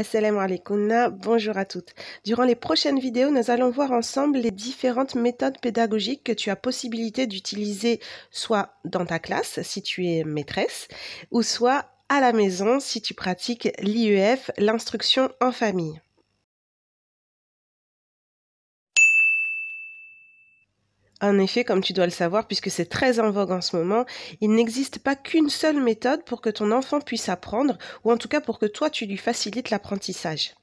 Assalamu alaikum, bonjour à toutes. Durant les prochaines vidéos, nous allons voir ensemble les différentes méthodes pédagogiques que tu as possibilité d'utiliser soit dans ta classe, si tu es maîtresse, ou soit à la maison, si tu pratiques l'IEF, l'instruction en famille. En effet, comme tu dois le savoir, puisque c'est très en vogue en ce moment, il n'existe pas qu'une seule méthode pour que ton enfant puisse apprendre, ou en tout cas pour que toi tu lui facilites l'apprentissage.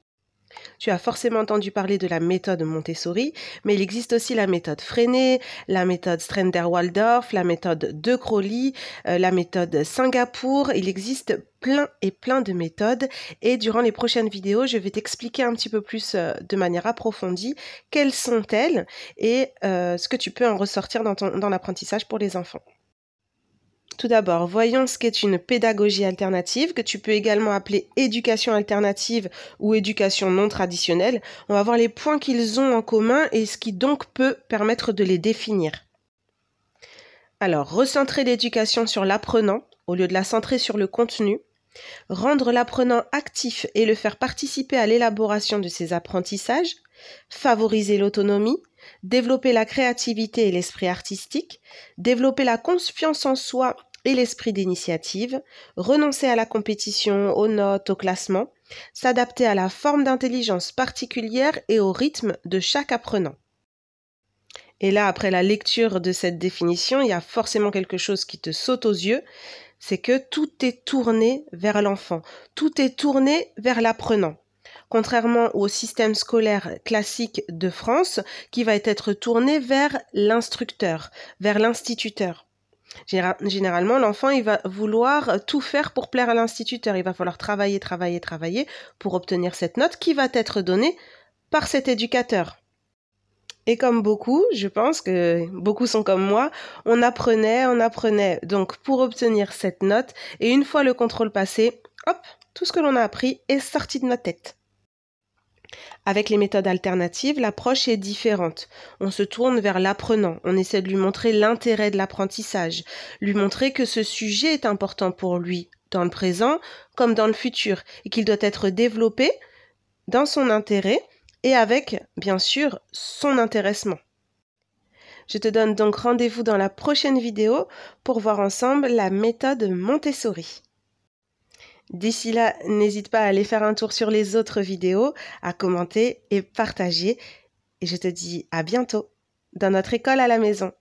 Tu as forcément entendu parler de la méthode Montessori, mais il existe aussi la méthode Freinet, la méthode Strender-Waldorf, la méthode De Crowley, euh, la méthode Singapour. Il existe plein et plein de méthodes et durant les prochaines vidéos, je vais t'expliquer un petit peu plus euh, de manière approfondie quelles sont-elles et euh, ce que tu peux en ressortir dans l'apprentissage pour les enfants. Tout d'abord, voyons ce qu'est une pédagogie alternative, que tu peux également appeler éducation alternative ou éducation non traditionnelle. On va voir les points qu'ils ont en commun et ce qui donc peut permettre de les définir. Alors, recentrer l'éducation sur l'apprenant au lieu de la centrer sur le contenu. Rendre l'apprenant actif et le faire participer à l'élaboration de ses apprentissages. Favoriser l'autonomie, développer la créativité et l'esprit artistique, développer la confiance en soi et l'esprit d'initiative, renoncer à la compétition, aux notes, au classement, s'adapter à la forme d'intelligence particulière et au rythme de chaque apprenant. Et là, après la lecture de cette définition, il y a forcément quelque chose qui te saute aux yeux, c'est que tout est tourné vers l'enfant, tout est tourné vers l'apprenant contrairement au système scolaire classique de France qui va être tourné vers l'instructeur, vers l'instituteur. Généralement, l'enfant, il va vouloir tout faire pour plaire à l'instituteur. Il va falloir travailler, travailler, travailler pour obtenir cette note qui va être donnée par cet éducateur. Et comme beaucoup, je pense que beaucoup sont comme moi, on apprenait, on apprenait donc pour obtenir cette note. Et une fois le contrôle passé, hop, tout ce que l'on a appris est sorti de notre tête. Avec les méthodes alternatives, l'approche est différente. On se tourne vers l'apprenant, on essaie de lui montrer l'intérêt de l'apprentissage, lui montrer que ce sujet est important pour lui, dans le présent comme dans le futur, et qu'il doit être développé dans son intérêt et avec, bien sûr, son intéressement. Je te donne donc rendez-vous dans la prochaine vidéo pour voir ensemble la méthode Montessori. D'ici là, n'hésite pas à aller faire un tour sur les autres vidéos, à commenter et partager. Et je te dis à bientôt dans notre école à la maison.